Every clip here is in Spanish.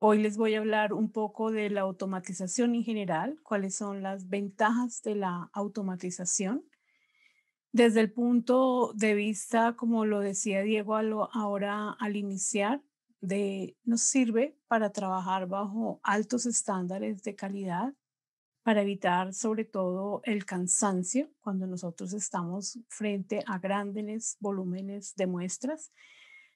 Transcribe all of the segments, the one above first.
Hoy les voy a hablar un poco de la automatización en general, cuáles son las ventajas de la automatización. Desde el punto de vista, como lo decía Diego ahora al iniciar, de, nos sirve para trabajar bajo altos estándares de calidad, para evitar sobre todo el cansancio cuando nosotros estamos frente a grandes volúmenes de muestras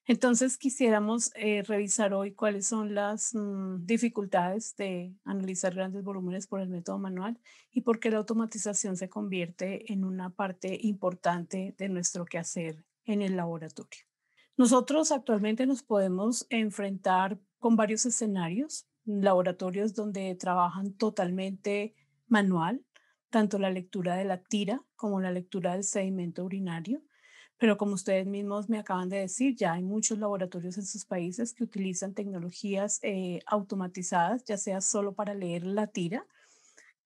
entonces, quisiéramos eh, revisar hoy cuáles son las mm, dificultades de analizar grandes volúmenes por el método manual y por qué la automatización se convierte en una parte importante de nuestro quehacer en el laboratorio. Nosotros actualmente nos podemos enfrentar con varios escenarios, laboratorios donde trabajan totalmente manual, tanto la lectura de la tira como la lectura del sedimento urinario pero como ustedes mismos me acaban de decir, ya hay muchos laboratorios en sus países que utilizan tecnologías eh, automatizadas, ya sea solo para leer la tira,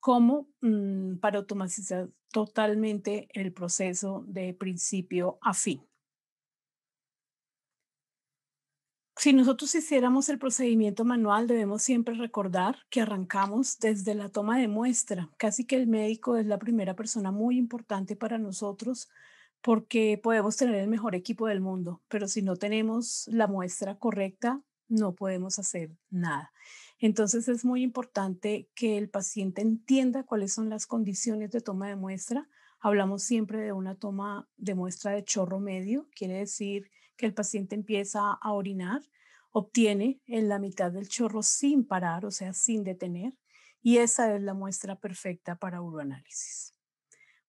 como mm, para automatizar totalmente el proceso de principio a fin. Si nosotros hiciéramos el procedimiento manual, debemos siempre recordar que arrancamos desde la toma de muestra. Casi que el médico es la primera persona muy importante para nosotros porque podemos tener el mejor equipo del mundo, pero si no tenemos la muestra correcta, no podemos hacer nada. Entonces es muy importante que el paciente entienda cuáles son las condiciones de toma de muestra. Hablamos siempre de una toma de muestra de chorro medio, quiere decir que el paciente empieza a orinar, obtiene en la mitad del chorro sin parar, o sea, sin detener, y esa es la muestra perfecta para uroanálisis.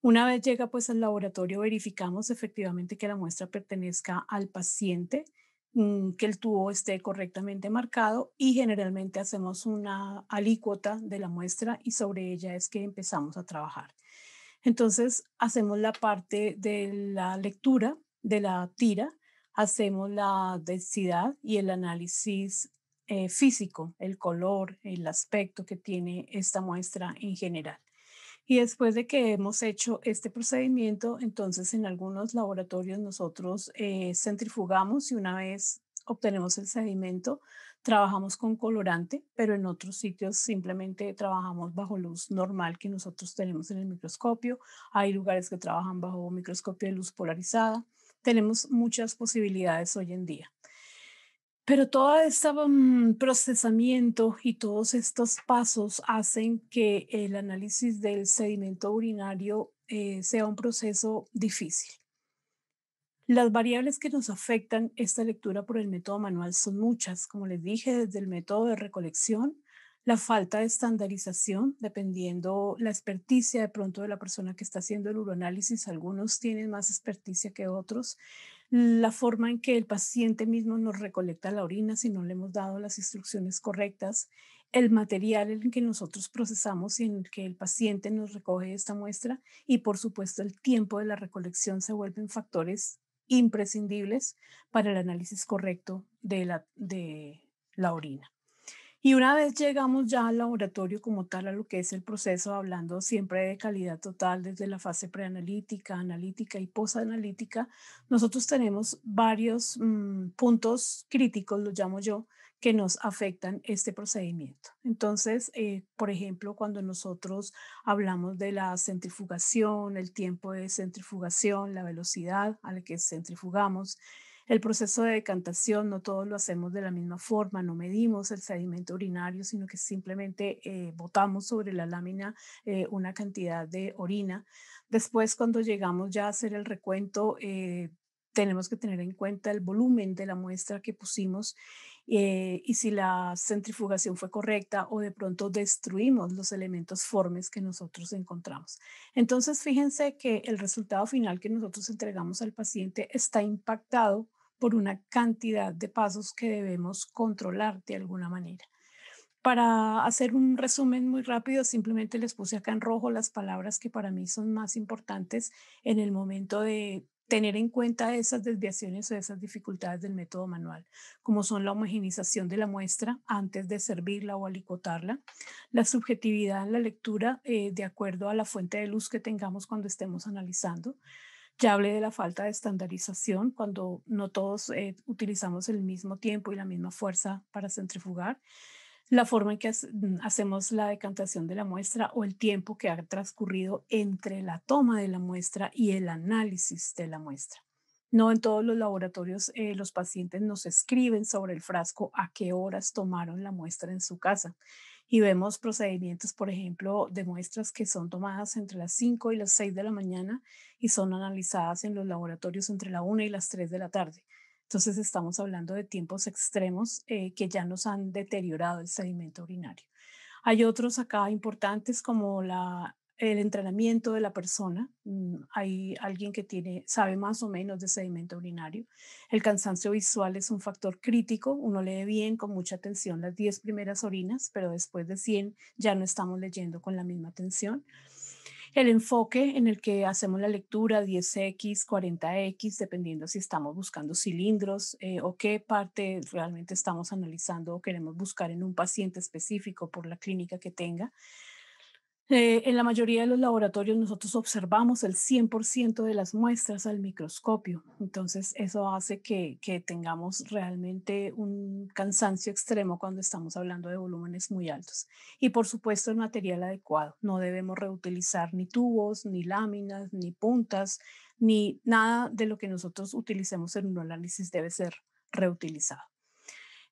Una vez llega pues al laboratorio, verificamos efectivamente que la muestra pertenezca al paciente, mm, que el tubo esté correctamente marcado y generalmente hacemos una alícuota de la muestra y sobre ella es que empezamos a trabajar. Entonces hacemos la parte de la lectura de la tira, hacemos la densidad y el análisis eh, físico, el color, el aspecto que tiene esta muestra en general. Y después de que hemos hecho este procedimiento, entonces en algunos laboratorios nosotros eh, centrifugamos y una vez obtenemos el sedimento, trabajamos con colorante, pero en otros sitios simplemente trabajamos bajo luz normal que nosotros tenemos en el microscopio. Hay lugares que trabajan bajo microscopio de luz polarizada. Tenemos muchas posibilidades hoy en día. Pero todo este mm, procesamiento y todos estos pasos hacen que el análisis del sedimento urinario eh, sea un proceso difícil. Las variables que nos afectan esta lectura por el método manual son muchas, como les dije, desde el método de recolección, la falta de estandarización, dependiendo la experticia de pronto de la persona que está haciendo el uroanálisis, algunos tienen más experticia que otros, la forma en que el paciente mismo nos recolecta la orina si no le hemos dado las instrucciones correctas, el material en que nosotros procesamos y en el que el paciente nos recoge esta muestra y por supuesto el tiempo de la recolección se vuelven factores imprescindibles para el análisis correcto de la, de la orina. Y una vez llegamos ya al laboratorio como tal, a lo que es el proceso, hablando siempre de calidad total desde la fase preanalítica, analítica y posanalítica, nosotros tenemos varios mm, puntos críticos, los llamo yo, que nos afectan este procedimiento. Entonces, eh, por ejemplo, cuando nosotros hablamos de la centrifugación, el tiempo de centrifugación, la velocidad a la que centrifugamos, el proceso de decantación, no todos lo hacemos de la misma forma, no medimos el sedimento urinario, sino que simplemente eh, botamos sobre la lámina eh, una cantidad de orina. Después, cuando llegamos ya a hacer el recuento, eh, tenemos que tener en cuenta el volumen de la muestra que pusimos y si la centrifugación fue correcta o de pronto destruimos los elementos formes que nosotros encontramos. Entonces, fíjense que el resultado final que nosotros entregamos al paciente está impactado por una cantidad de pasos que debemos controlar de alguna manera. Para hacer un resumen muy rápido, simplemente les puse acá en rojo las palabras que para mí son más importantes en el momento de tener en cuenta esas desviaciones o esas dificultades del método manual, como son la homogenización de la muestra antes de servirla o alicotarla, la subjetividad en la lectura eh, de acuerdo a la fuente de luz que tengamos cuando estemos analizando, ya hablé de la falta de estandarización cuando no todos eh, utilizamos el mismo tiempo y la misma fuerza para centrifugar. La forma en que mm, hacemos la decantación de la muestra o el tiempo que ha transcurrido entre la toma de la muestra y el análisis de la muestra. No en todos los laboratorios eh, los pacientes nos escriben sobre el frasco a qué horas tomaron la muestra en su casa y vemos procedimientos, por ejemplo, de muestras que son tomadas entre las 5 y las 6 de la mañana y son analizadas en los laboratorios entre la 1 y las 3 de la tarde. Entonces estamos hablando de tiempos extremos eh, que ya nos han deteriorado el sedimento urinario. Hay otros acá importantes como la el entrenamiento de la persona. Mm, hay alguien que tiene, sabe más o menos de sedimento urinario. El cansancio visual es un factor crítico. Uno lee bien con mucha atención las 10 primeras orinas, pero después de 100 ya no estamos leyendo con la misma atención. El enfoque en el que hacemos la lectura 10X, 40X, dependiendo si estamos buscando cilindros eh, o qué parte realmente estamos analizando o queremos buscar en un paciente específico por la clínica que tenga. Eh, en la mayoría de los laboratorios nosotros observamos el 100% de las muestras al microscopio, entonces eso hace que, que tengamos realmente un cansancio extremo cuando estamos hablando de volúmenes muy altos. Y por supuesto el material adecuado, no debemos reutilizar ni tubos, ni láminas, ni puntas, ni nada de lo que nosotros utilicemos en un análisis debe ser reutilizado.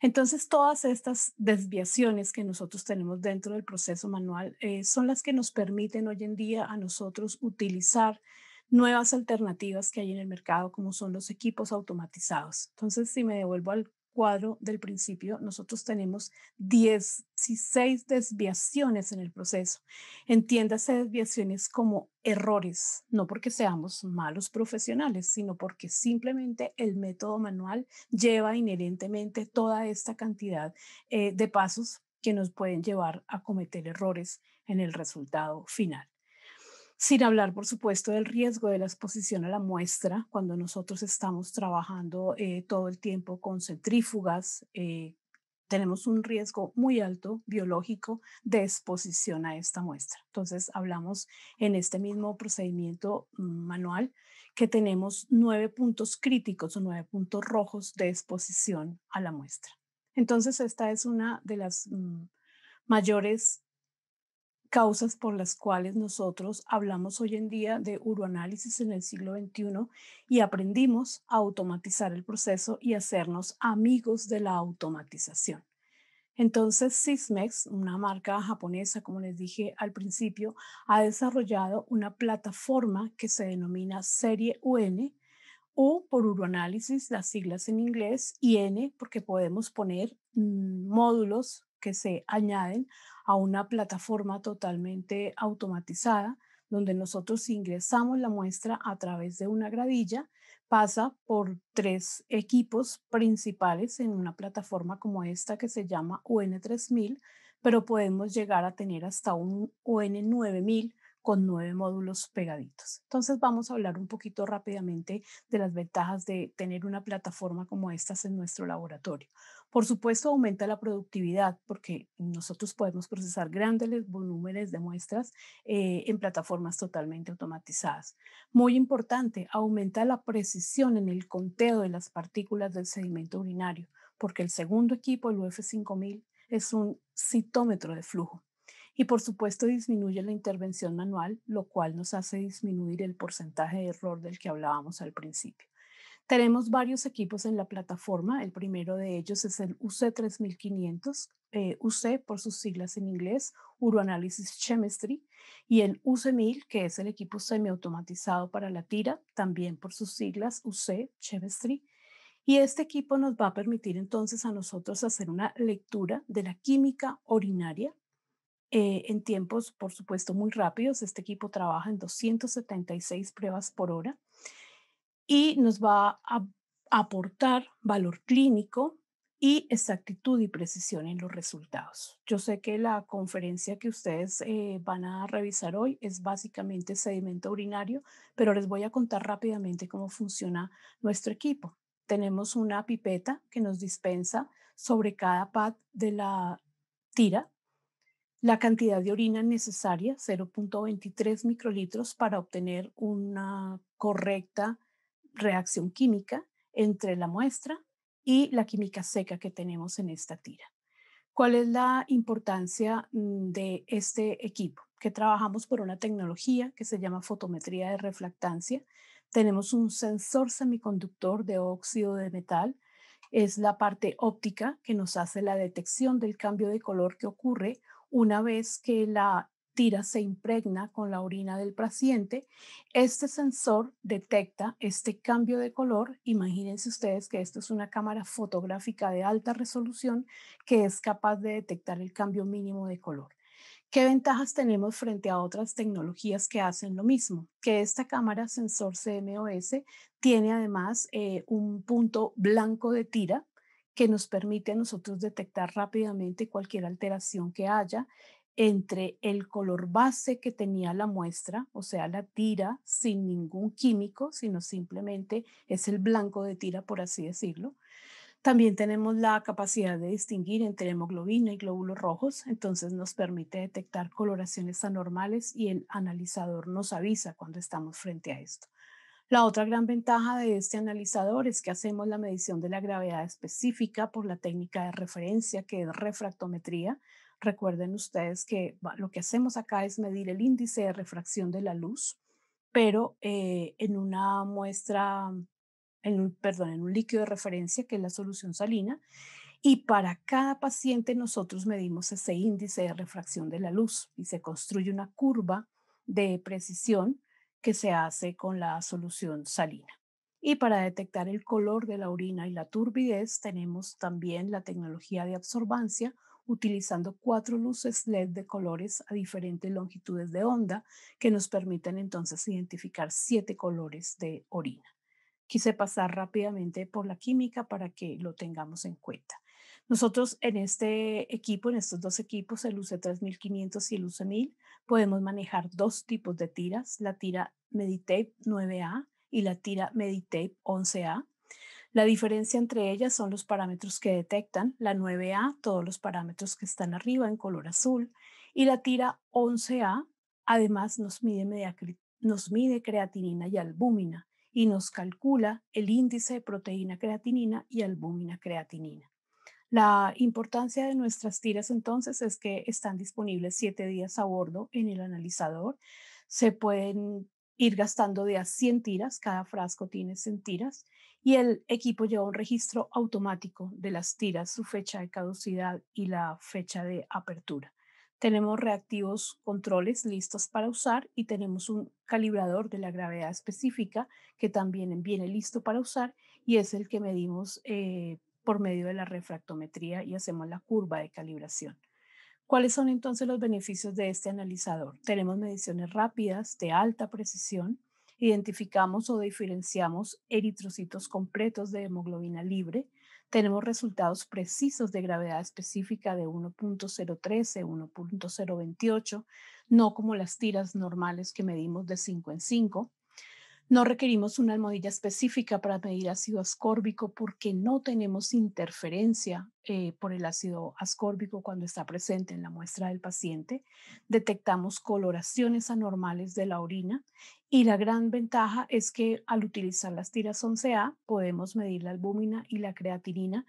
Entonces, todas estas desviaciones que nosotros tenemos dentro del proceso manual eh, son las que nos permiten hoy en día a nosotros utilizar nuevas alternativas que hay en el mercado, como son los equipos automatizados. Entonces, si me devuelvo al cuadro del principio, nosotros tenemos 16 desviaciones en el proceso. Entiéndase desviaciones como errores, no porque seamos malos profesionales, sino porque simplemente el método manual lleva inherentemente toda esta cantidad eh, de pasos que nos pueden llevar a cometer errores en el resultado final. Sin hablar, por supuesto, del riesgo de la exposición a la muestra cuando nosotros estamos trabajando eh, todo el tiempo con centrífugas. Eh, tenemos un riesgo muy alto biológico de exposición a esta muestra. Entonces, hablamos en este mismo procedimiento mm, manual que tenemos nueve puntos críticos o nueve puntos rojos de exposición a la muestra. Entonces, esta es una de las mm, mayores causas por las cuales nosotros hablamos hoy en día de uroanálisis en el siglo XXI y aprendimos a automatizar el proceso y hacernos amigos de la automatización. Entonces, Sysmex, una marca japonesa, como les dije al principio, ha desarrollado una plataforma que se denomina Serie UN, o por uroanálisis, las siglas en inglés, y N porque podemos poner mm, módulos que se añaden a una plataforma totalmente automatizada donde nosotros ingresamos la muestra a través de una gradilla, pasa por tres equipos principales en una plataforma como esta que se llama UN3000, pero podemos llegar a tener hasta un UN9000 con nueve módulos pegaditos. Entonces vamos a hablar un poquito rápidamente de las ventajas de tener una plataforma como estas en nuestro laboratorio. Por supuesto, aumenta la productividad porque nosotros podemos procesar grandes volúmenes de muestras eh, en plataformas totalmente automatizadas. Muy importante, aumenta la precisión en el conteo de las partículas del sedimento urinario porque el segundo equipo, el UF5000, es un citómetro de flujo. Y por supuesto disminuye la intervención manual, lo cual nos hace disminuir el porcentaje de error del que hablábamos al principio. Tenemos varios equipos en la plataforma. El primero de ellos es el UC3500, eh, UC por sus siglas en inglés, Uroanálisis Chemistry, y el UC1000, que es el equipo semiautomatizado para la tira, también por sus siglas UC Chemistry. Y este equipo nos va a permitir entonces a nosotros hacer una lectura de la química urinaria eh, en tiempos, por supuesto, muy rápidos. Este equipo trabaja en 276 pruebas por hora y nos va a aportar valor clínico y exactitud y precisión en los resultados. Yo sé que la conferencia que ustedes eh, van a revisar hoy es básicamente sedimento urinario, pero les voy a contar rápidamente cómo funciona nuestro equipo. Tenemos una pipeta que nos dispensa sobre cada pad de la tira la cantidad de orina necesaria, 0.23 microlitros, para obtener una correcta reacción química entre la muestra y la química seca que tenemos en esta tira. ¿Cuál es la importancia mm, de este equipo? Que trabajamos por una tecnología que se llama fotometría de reflectancia. Tenemos un sensor semiconductor de óxido de metal. Es la parte óptica que nos hace la detección del cambio de color que ocurre una vez que la tira se impregna con la orina del paciente, este sensor detecta este cambio de color. Imagínense ustedes que esto es una cámara fotográfica de alta resolución que es capaz de detectar el cambio mínimo de color. ¿Qué ventajas tenemos frente a otras tecnologías que hacen lo mismo? Que esta cámara sensor CMOS tiene además eh, un punto blanco de tira que nos permite a nosotros detectar rápidamente cualquier alteración que haya entre el color base que tenía la muestra, o sea, la tira sin ningún químico, sino simplemente es el blanco de tira, por así decirlo. También tenemos la capacidad de distinguir entre hemoglobina y glóbulos rojos, entonces nos permite detectar coloraciones anormales y el analizador nos avisa cuando estamos frente a esto. La otra gran ventaja de este analizador es que hacemos la medición de la gravedad específica por la técnica de referencia que es refractometría. Recuerden ustedes que lo que hacemos acá es medir el índice de refracción de la luz, pero eh, en una muestra, en un, perdón, en un líquido de referencia que es la solución salina. Y para cada paciente nosotros medimos ese índice de refracción de la luz y se construye una curva de precisión que se hace con la solución salina. Y para detectar el color de la orina y la turbidez tenemos también la tecnología de absorbancia utilizando cuatro luces LED de colores a diferentes longitudes de onda que nos permiten entonces identificar siete colores de orina. Quise pasar rápidamente por la química para que lo tengamos en cuenta. Nosotros en este equipo, en estos dos equipos, el UC3500 y el UC1000, podemos manejar dos tipos de tiras, la tira Meditape 9A y la tira Meditape 11A. La diferencia entre ellas son los parámetros que detectan, la 9A, todos los parámetros que están arriba en color azul, y la tira 11A, además nos mide, nos mide creatinina y albúmina y nos calcula el índice de proteína creatinina y albúmina creatinina. La importancia de nuestras tiras entonces es que están disponibles siete días a bordo en el analizador. Se pueden ir gastando de a 100 tiras, cada frasco tiene 100 tiras y el equipo lleva un registro automático de las tiras, su fecha de caducidad y la fecha de apertura. Tenemos reactivos controles listos para usar y tenemos un calibrador de la gravedad específica que también viene listo para usar y es el que medimos eh, por medio de la refractometría y hacemos la curva de calibración. ¿Cuáles son entonces los beneficios de este analizador? Tenemos mediciones rápidas de alta precisión, identificamos o diferenciamos eritrocitos completos de hemoglobina libre, tenemos resultados precisos de gravedad específica de 1.013, 1.028, no como las tiras normales que medimos de 5 en 5. No requerimos una almohadilla específica para medir ácido ascórbico porque no tenemos interferencia eh, por el ácido ascórbico cuando está presente en la muestra del paciente. Detectamos coloraciones anormales de la orina y la gran ventaja es que al utilizar las tiras 11A podemos medir la albúmina y la creatinina,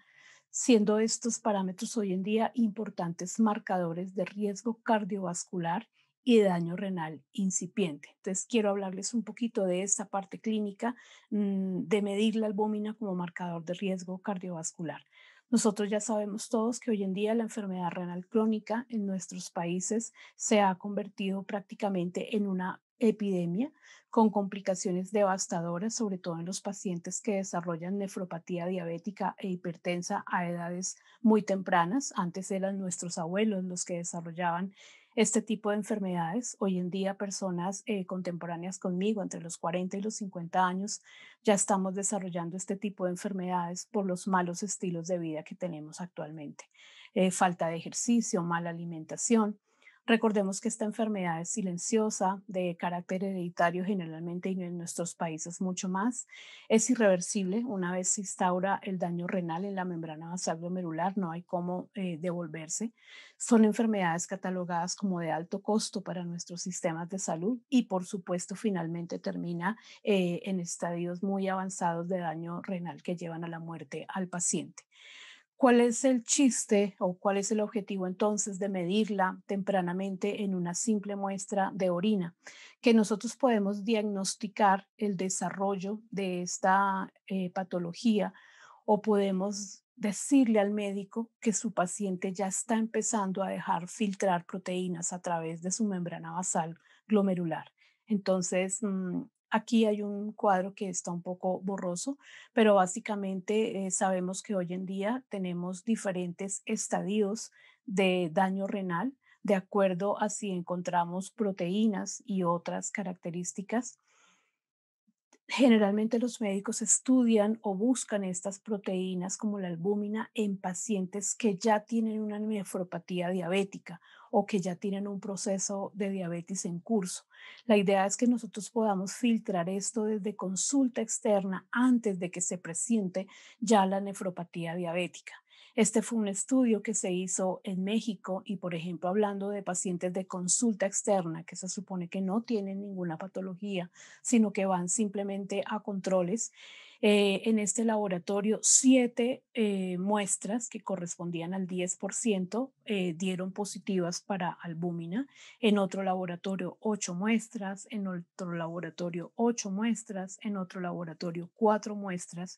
siendo estos parámetros hoy en día importantes marcadores de riesgo cardiovascular y de daño renal incipiente. Entonces, quiero hablarles un poquito de esta parte clínica mm, de medir la albúmina como marcador de riesgo cardiovascular. Nosotros ya sabemos todos que hoy en día la enfermedad renal crónica en nuestros países se ha convertido prácticamente en una epidemia con complicaciones devastadoras, sobre todo en los pacientes que desarrollan nefropatía diabética e hipertensa a edades muy tempranas. Antes eran nuestros abuelos los que desarrollaban este tipo de enfermedades. Hoy en día, personas eh, contemporáneas conmigo, entre los 40 y los 50 años, ya estamos desarrollando este tipo de enfermedades por los malos estilos de vida que tenemos actualmente. Eh, falta de ejercicio, mala alimentación, Recordemos que esta enfermedad es silenciosa, de carácter hereditario generalmente y en nuestros países mucho más. Es irreversible. Una vez se instaura el daño renal en la membrana basal no hay cómo eh, devolverse. Son enfermedades catalogadas como de alto costo para nuestros sistemas de salud y, por supuesto, finalmente termina eh, en estadios muy avanzados de daño renal que llevan a la muerte al paciente. ¿Cuál es el chiste o cuál es el objetivo entonces de medirla tempranamente en una simple muestra de orina? Que nosotros podemos diagnosticar el desarrollo de esta eh, patología o podemos decirle al médico que su paciente ya está empezando a dejar filtrar proteínas a través de su membrana basal glomerular. Entonces, mm, Aquí hay un cuadro que está un poco borroso, pero básicamente eh, sabemos que hoy en día tenemos diferentes estadios de daño renal de acuerdo a si encontramos proteínas y otras características. Generalmente los médicos estudian o buscan estas proteínas como la albúmina en pacientes que ya tienen una nefropatía diabética o que ya tienen un proceso de diabetes en curso. La idea es que nosotros podamos filtrar esto desde consulta externa antes de que se presente ya la nefropatía diabética. Este fue un estudio que se hizo en México y, por ejemplo, hablando de pacientes de consulta externa, que se supone que no tienen ninguna patología, sino que van simplemente a controles. Eh, en este laboratorio, siete eh, muestras que correspondían al 10% eh, dieron positivas para albúmina. En otro laboratorio, ocho muestras. En otro laboratorio, ocho muestras. En otro laboratorio, cuatro muestras.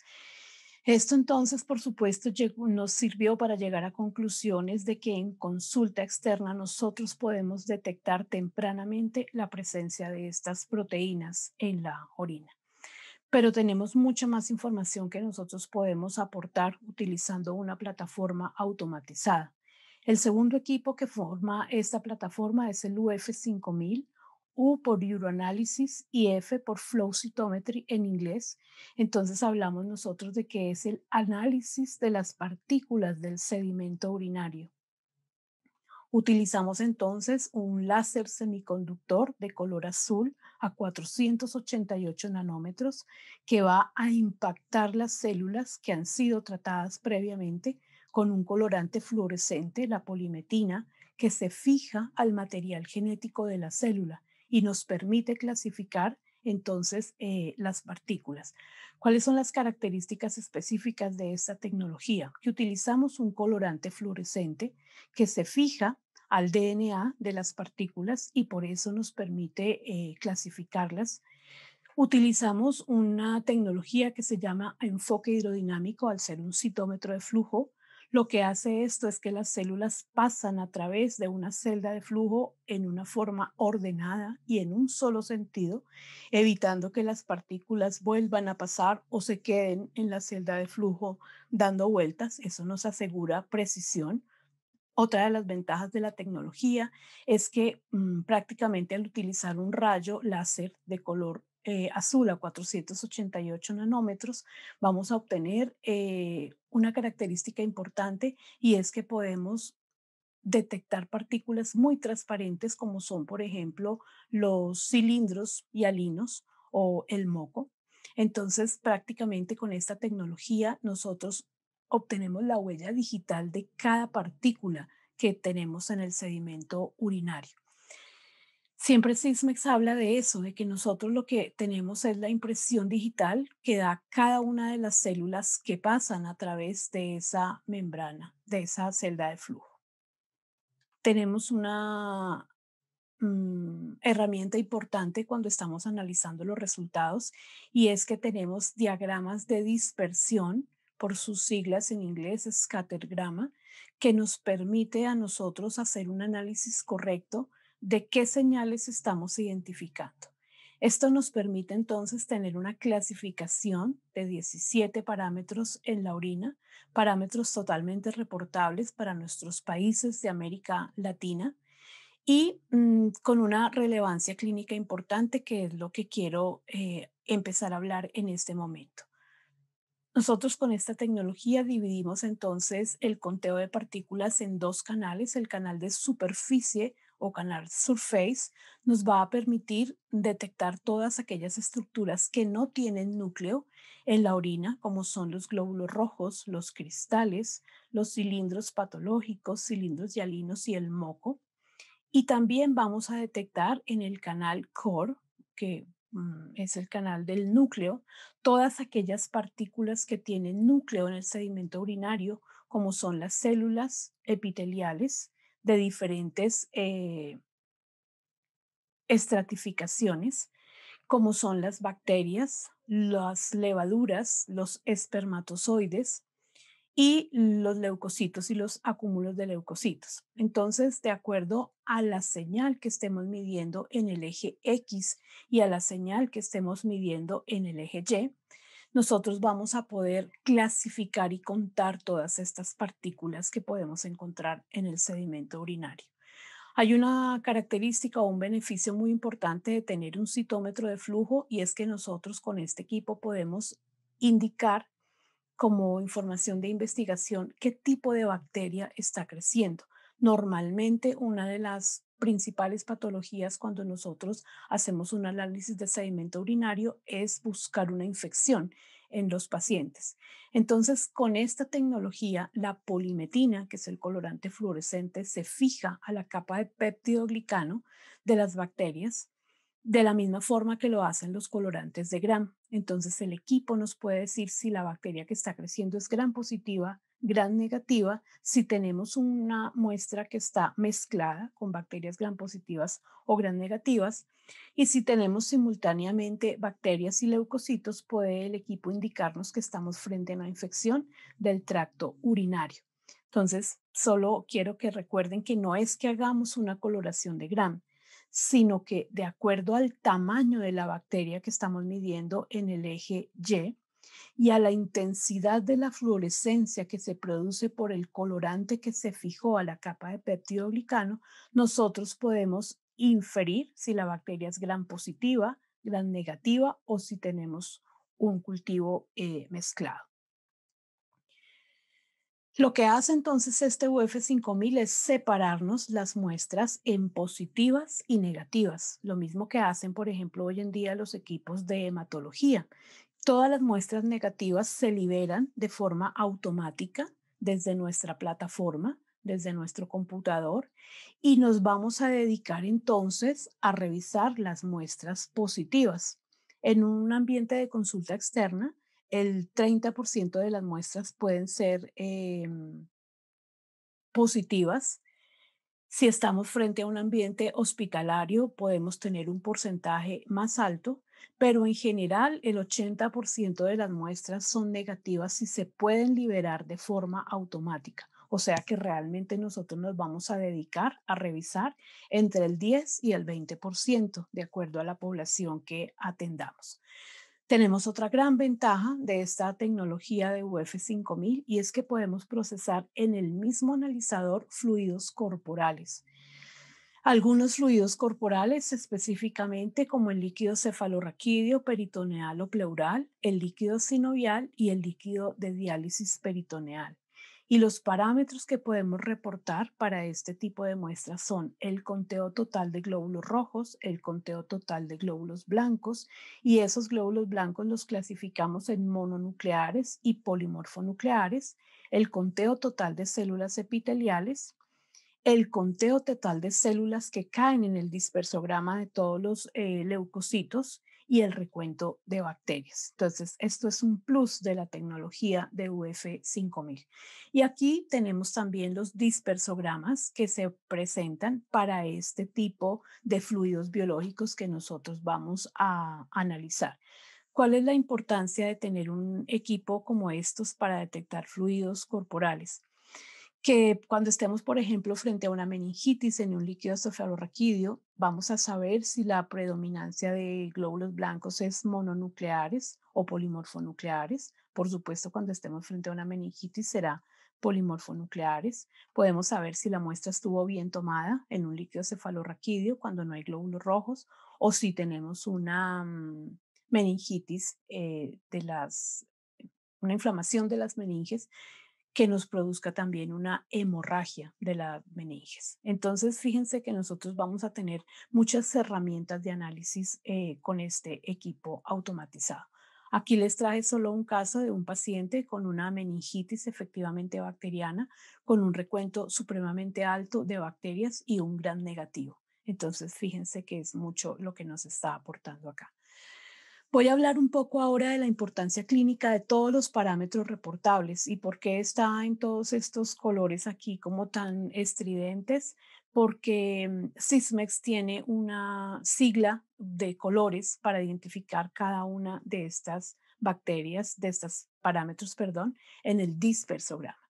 Esto entonces, por supuesto, nos sirvió para llegar a conclusiones de que en consulta externa nosotros podemos detectar tempranamente la presencia de estas proteínas en la orina. Pero tenemos mucha más información que nosotros podemos aportar utilizando una plataforma automatizada. El segundo equipo que forma esta plataforma es el UF5000 U por uroanálisis y F por flow cytometry en inglés. Entonces hablamos nosotros de que es el análisis de las partículas del sedimento urinario. Utilizamos entonces un láser semiconductor de color azul a 488 nanómetros que va a impactar las células que han sido tratadas previamente con un colorante fluorescente, la polimetina, que se fija al material genético de la célula y nos permite clasificar entonces eh, las partículas. ¿Cuáles son las características específicas de esta tecnología? Que utilizamos un colorante fluorescente que se fija al DNA de las partículas y por eso nos permite eh, clasificarlas. Utilizamos una tecnología que se llama enfoque hidrodinámico al ser un citómetro de flujo lo que hace esto es que las células pasan a través de una celda de flujo en una forma ordenada y en un solo sentido, evitando que las partículas vuelvan a pasar o se queden en la celda de flujo dando vueltas. Eso nos asegura precisión. Otra de las ventajas de la tecnología es que mm, prácticamente al utilizar un rayo láser de color eh, azul a 488 nanómetros, vamos a obtener eh, una característica importante y es que podemos detectar partículas muy transparentes como son, por ejemplo, los cilindros y o el moco. Entonces, prácticamente con esta tecnología nosotros obtenemos la huella digital de cada partícula que tenemos en el sedimento urinario. Siempre Sismex habla de eso, de que nosotros lo que tenemos es la impresión digital que da cada una de las células que pasan a través de esa membrana, de esa celda de flujo. Tenemos una mm, herramienta importante cuando estamos analizando los resultados y es que tenemos diagramas de dispersión, por sus siglas en inglés, scattergrama, que nos permite a nosotros hacer un análisis correcto de qué señales estamos identificando. Esto nos permite entonces tener una clasificación de 17 parámetros en la orina, parámetros totalmente reportables para nuestros países de América Latina y mm, con una relevancia clínica importante que es lo que quiero eh, empezar a hablar en este momento. Nosotros con esta tecnología dividimos entonces el conteo de partículas en dos canales, el canal de superficie o Canal Surface nos va a permitir detectar todas aquellas estructuras que no tienen núcleo en la orina, como son los glóbulos rojos, los cristales, los cilindros patológicos, cilindros yalinos y el moco. Y también vamos a detectar en el canal core, que mm, es el canal del núcleo, todas aquellas partículas que tienen núcleo en el sedimento urinario, como son las células epiteliales, de diferentes eh, estratificaciones, como son las bacterias, las levaduras, los espermatozoides y los leucocitos y los acúmulos de leucocitos. Entonces, de acuerdo a la señal que estemos midiendo en el eje X y a la señal que estemos midiendo en el eje Y, nosotros vamos a poder clasificar y contar todas estas partículas que podemos encontrar en el sedimento urinario. Hay una característica o un beneficio muy importante de tener un citómetro de flujo y es que nosotros con este equipo podemos indicar como información de investigación qué tipo de bacteria está creciendo. Normalmente una de las principales patologías cuando nosotros hacemos un análisis de sedimento urinario es buscar una infección en los pacientes. Entonces, con esta tecnología, la polimetina, que es el colorante fluorescente, se fija a la capa de peptidoglicano de las bacterias de la misma forma que lo hacen los colorantes de Gram. Entonces, el equipo nos puede decir si la bacteria que está creciendo es Gram positiva, gran negativa si tenemos una muestra que está mezclada con bacterias gran positivas o gran negativas. Y si tenemos simultáneamente bacterias y leucocitos, puede el equipo indicarnos que estamos frente a una infección del tracto urinario. Entonces, solo quiero que recuerden que no es que hagamos una coloración de Gram, sino que de acuerdo al tamaño de la bacteria que estamos midiendo en el eje Y, y a la intensidad de la fluorescencia que se produce por el colorante que se fijó a la capa de peptidoglicano nosotros podemos inferir si la bacteria es gran positiva, gran negativa o si tenemos un cultivo eh, mezclado. Lo que hace entonces este UF5000 es separarnos las muestras en positivas y negativas, lo mismo que hacen, por ejemplo, hoy en día los equipos de hematología, Todas las muestras negativas se liberan de forma automática desde nuestra plataforma, desde nuestro computador, y nos vamos a dedicar entonces a revisar las muestras positivas. En un ambiente de consulta externa, el 30% de las muestras pueden ser em, positivas. Si estamos frente a un ambiente hospitalario, podemos tener un porcentaje más alto pero en general el 80% de las muestras son negativas y se pueden liberar de forma automática. O sea que realmente nosotros nos vamos a dedicar a revisar entre el 10 y el 20% de acuerdo a la población que atendamos. Tenemos otra gran ventaja de esta tecnología de UF5000 y es que podemos procesar en el mismo analizador fluidos corporales. Algunos fluidos corporales, específicamente como el líquido cefalorraquídeo, peritoneal o pleural, el líquido sinovial y el líquido de diálisis peritoneal. Y los parámetros que podemos reportar para este tipo de muestras son el conteo total de glóbulos rojos, el conteo total de glóbulos blancos y esos glóbulos blancos los clasificamos en mononucleares y polimorfonucleares, el conteo total de células epiteliales, el conteo total de células que caen en el dispersograma de todos los eh, leucocitos y el recuento de bacterias. Entonces, esto es un plus de la tecnología de UF5000. Y aquí tenemos también los dispersogramas que se presentan para este tipo de fluidos biológicos que nosotros vamos a analizar. ¿Cuál es la importancia de tener un equipo como estos para detectar fluidos corporales? que cuando estemos, por ejemplo, frente a una meningitis en un líquido cefalorraquídeo, vamos a saber si la predominancia de glóbulos blancos es mononucleares o polimorfonucleares. Por supuesto, cuando estemos frente a una meningitis será polimorfonucleares. Podemos saber si la muestra estuvo bien tomada en un líquido cefalorraquídeo cuando no hay glóbulos rojos o si tenemos una mm, meningitis eh, de las una inflamación de las meninges que nos produzca también una hemorragia de la meninges. Entonces, fíjense que nosotros vamos a tener muchas herramientas de análisis eh, con este equipo automatizado. Aquí les traje solo un caso de un paciente con una meningitis efectivamente bacteriana, con un recuento supremamente alto de bacterias y un gran negativo. Entonces, fíjense que es mucho lo que nos está aportando acá. Voy a hablar un poco ahora de la importancia clínica de todos los parámetros reportables y por qué está en todos estos colores aquí como tan estridentes, porque mm, SISMEX tiene una sigla de colores para identificar cada una de estas bacterias, de estos parámetros, perdón, en el dispersograma.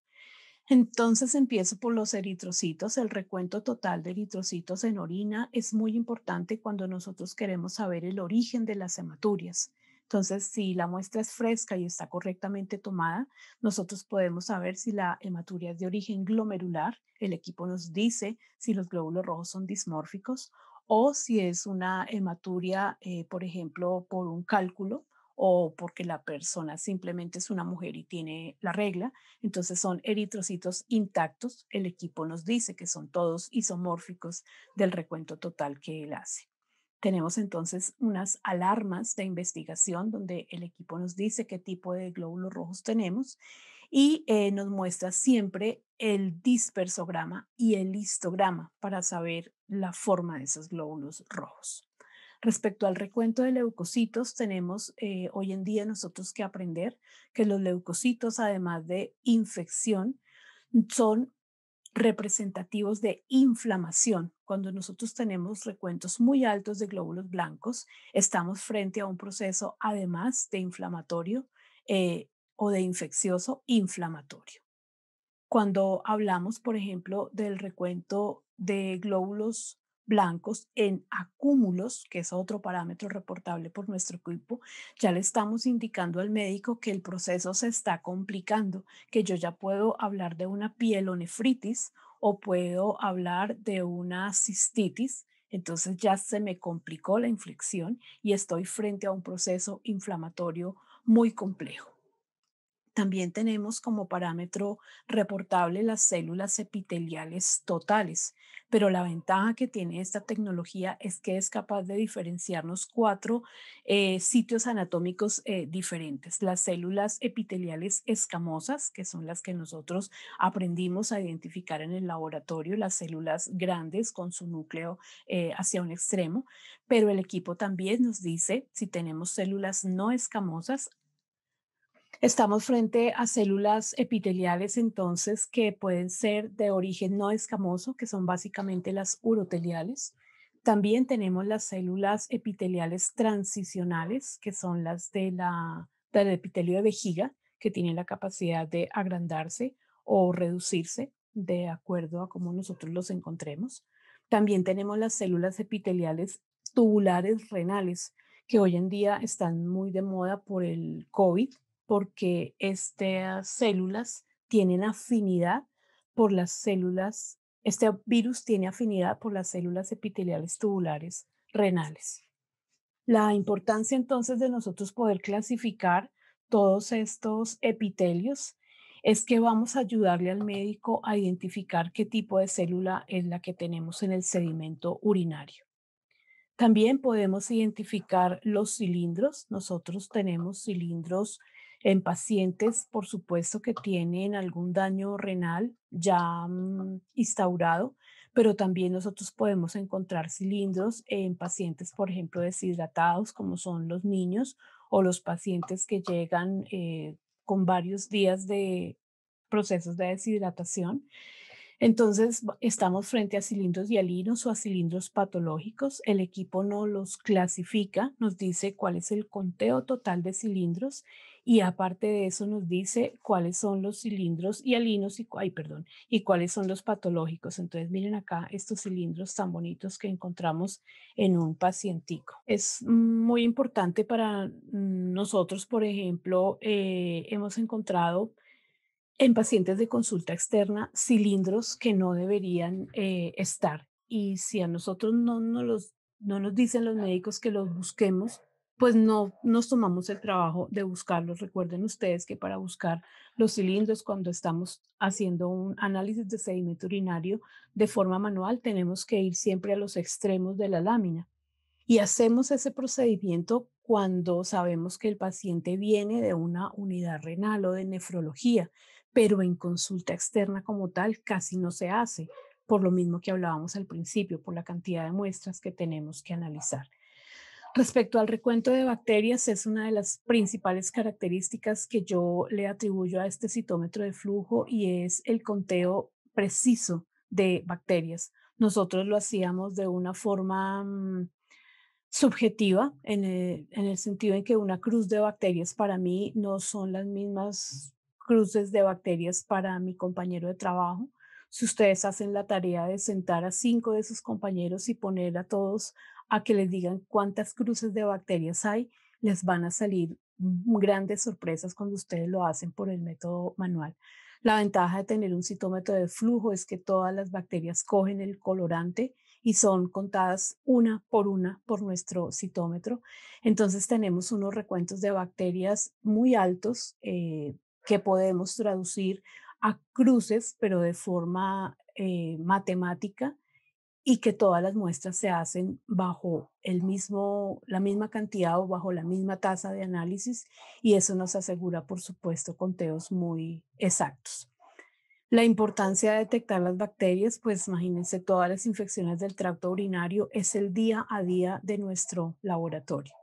Entonces empiezo por los eritrocitos. El recuento total de eritrocitos en orina es muy importante cuando nosotros queremos saber el origen de las hematurias. Entonces, si la muestra es fresca y está correctamente tomada, nosotros podemos saber si la hematuria es de origen glomerular. El equipo nos dice si los glóbulos rojos son dismórficos o si es una hematuria, eh, por ejemplo, por un cálculo o porque la persona simplemente es una mujer y tiene la regla. Entonces son eritrocitos intactos. El equipo nos dice que son todos isomórficos del recuento total que él hace. Tenemos entonces unas alarmas de investigación donde el equipo nos dice qué tipo de glóbulos rojos tenemos y eh, nos muestra siempre el dispersograma y el histograma para saber la forma de esos glóbulos rojos. Respecto al recuento de leucocitos, tenemos eh, hoy en día nosotros que aprender que los leucocitos, además de infección, son representativos de inflamación. Cuando nosotros tenemos recuentos muy altos de glóbulos blancos, estamos frente a un proceso, además de inflamatorio eh, o de infeccioso, inflamatorio. Cuando hablamos, por ejemplo, del recuento de glóbulos blancos en acúmulos, que es otro parámetro reportable por nuestro equipo, ya le estamos indicando al médico que el proceso se está complicando, que yo ya puedo hablar de una pielonefritis o puedo hablar de una cistitis. Entonces ya se me complicó la inflexión y estoy frente a un proceso inflamatorio muy complejo. También tenemos como parámetro reportable las células epiteliales totales, pero la ventaja que tiene esta tecnología es que es capaz de diferenciarnos cuatro eh, sitios anatómicos eh, diferentes. Las células epiteliales escamosas, que son las que nosotros aprendimos a identificar en el laboratorio, las células grandes con su núcleo eh, hacia un extremo, pero el equipo también nos dice si tenemos células no escamosas, Estamos frente a células epiteliales entonces que pueden ser de origen no escamoso, que son básicamente las uroteliales. También tenemos las células epiteliales transicionales, que son las de la, del epitelio de vejiga, que tienen la capacidad de agrandarse o reducirse de acuerdo a cómo nosotros los encontremos. También tenemos las células epiteliales tubulares renales, que hoy en día están muy de moda por el COVID porque estas células tienen afinidad por las células, este virus tiene afinidad por las células epiteliales tubulares renales. La importancia entonces de nosotros poder clasificar todos estos epitelios es que vamos a ayudarle al médico a identificar qué tipo de célula es la que tenemos en el sedimento urinario. También podemos identificar los cilindros. Nosotros tenemos cilindros en pacientes, por supuesto, que tienen algún daño renal ya mm, instaurado, pero también nosotros podemos encontrar cilindros en pacientes, por ejemplo, deshidratados, como son los niños o los pacientes que llegan eh, con varios días de procesos de deshidratación entonces, estamos frente a cilindros alinos o a cilindros patológicos. El equipo no los clasifica, nos dice cuál es el conteo total de cilindros y aparte de eso nos dice cuáles son los cilindros hialinos y, ay, perdón, y cuáles son los patológicos. Entonces, miren acá estos cilindros tan bonitos que encontramos en un pacientico. Es muy importante para nosotros, por ejemplo, eh, hemos encontrado en pacientes de consulta externa cilindros que no deberían eh, estar. Y si a nosotros no, no nos dicen los médicos que los busquemos, pues no nos tomamos el trabajo de buscarlos. Recuerden ustedes que para buscar los cilindros cuando estamos haciendo un análisis de sedimento urinario de forma manual, tenemos que ir siempre a los extremos de la lámina. Y hacemos ese procedimiento cuando sabemos que el paciente viene de una unidad renal o de nefrología pero en consulta externa como tal casi no se hace, por lo mismo que hablábamos al principio, por la cantidad de muestras que tenemos que analizar. Respecto al recuento de bacterias, es una de las principales características que yo le atribuyo a este citómetro de flujo y es el conteo preciso de bacterias. Nosotros lo hacíamos de una forma mm, subjetiva, en eh, en el, sentido en que una cruz de bacterias para mí no son las mismas cruces de bacterias para mi compañero de trabajo. Si ustedes hacen la tarea de sentar a cinco de sus compañeros y poner a todos a que les digan cuántas cruces de bacterias hay, les van a salir grandes sorpresas cuando ustedes lo hacen por el método manual. La ventaja de tener un citómetro de flujo es que todas las bacterias cogen el colorante y son contadas una por una por nuestro citómetro. Entonces tenemos unos recuentos de bacterias muy altos, eh, que podemos traducir a cruces, pero de forma eh, matemática, y que todas las muestras se hacen bajo el mismo, la misma cantidad o bajo la misma tasa de análisis, y eso nos asegura, por supuesto, conteos muy exactos. La importancia de detectar las bacterias, pues imagínense, todas las infecciones del tracto urinario es el día a día de nuestro laboratorio.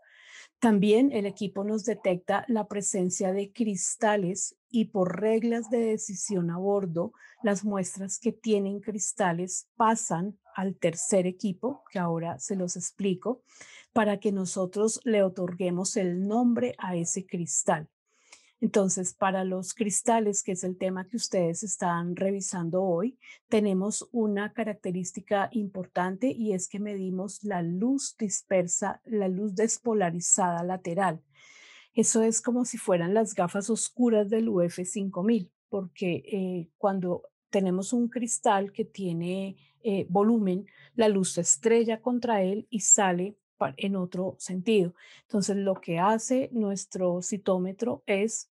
También el equipo nos detecta la presencia de cristales y por reglas de decisión a bordo, las muestras que tienen cristales pasan al tercer equipo, que ahora se los explico, para que nosotros le otorguemos el nombre a ese cristal. Entonces, para los cristales, que es el tema que ustedes están revisando hoy, tenemos una característica importante y es que medimos la luz dispersa, la luz despolarizada lateral. Eso es como si fueran las gafas oscuras del UF5000, porque eh, cuando tenemos un cristal que tiene eh, volumen, la luz se estrella contra él y sale en otro sentido. Entonces, lo que hace nuestro citómetro es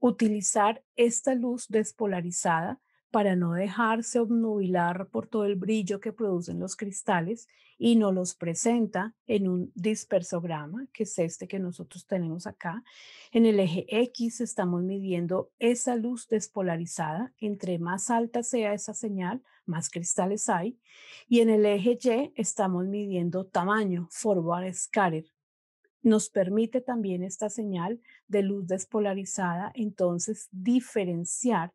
utilizar esta luz despolarizada para no dejarse obnubilar por todo el brillo que producen los cristales y nos los presenta en un dispersograma, que es este que nosotros tenemos acá. En el eje X estamos midiendo esa luz despolarizada. Entre más alta sea esa señal, más cristales hay. Y en el eje Y estamos midiendo tamaño, forward scatter, nos permite también esta señal de luz despolarizada, entonces diferenciar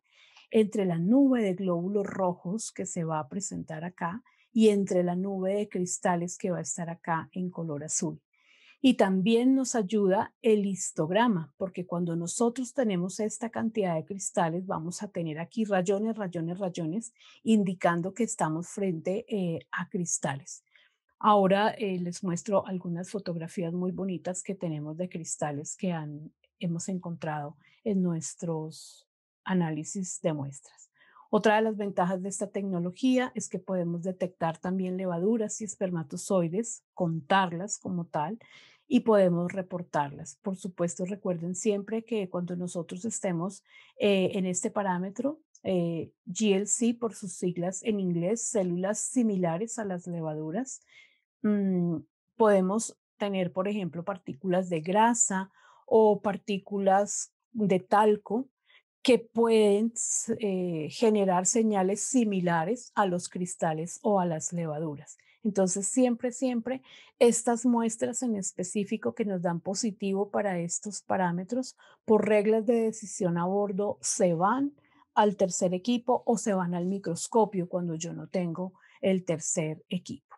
entre la nube de glóbulos rojos que se va a presentar acá y entre la nube de cristales que va a estar acá en color azul. Y también nos ayuda el histograma, porque cuando nosotros tenemos esta cantidad de cristales, vamos a tener aquí rayones, rayones, rayones, indicando que estamos frente eh, a cristales. Ahora eh, les muestro algunas fotografías muy bonitas que tenemos de cristales que hemos encontrado en nuestros análisis de muestras. Otra de las ventajas de esta tecnología es que podemos detectar también levaduras y espermatozoides, contarlas como tal y podemos reportarlas. Por supuesto, recuerden siempre que cuando nosotros estemos eh, en este parámetro, eh, GLC por sus siglas en inglés, células similares a las levaduras, mm, podemos tener, por ejemplo, partículas de grasa o partículas de talco que pueden eh, generar señales similares a los cristales o a las levaduras. Entonces, siempre, siempre, estas muestras en específico que nos dan positivo para estos parámetros, por reglas de decisión a bordo, se van al tercer equipo o se van al microscopio cuando yo no tengo el tercer equipo.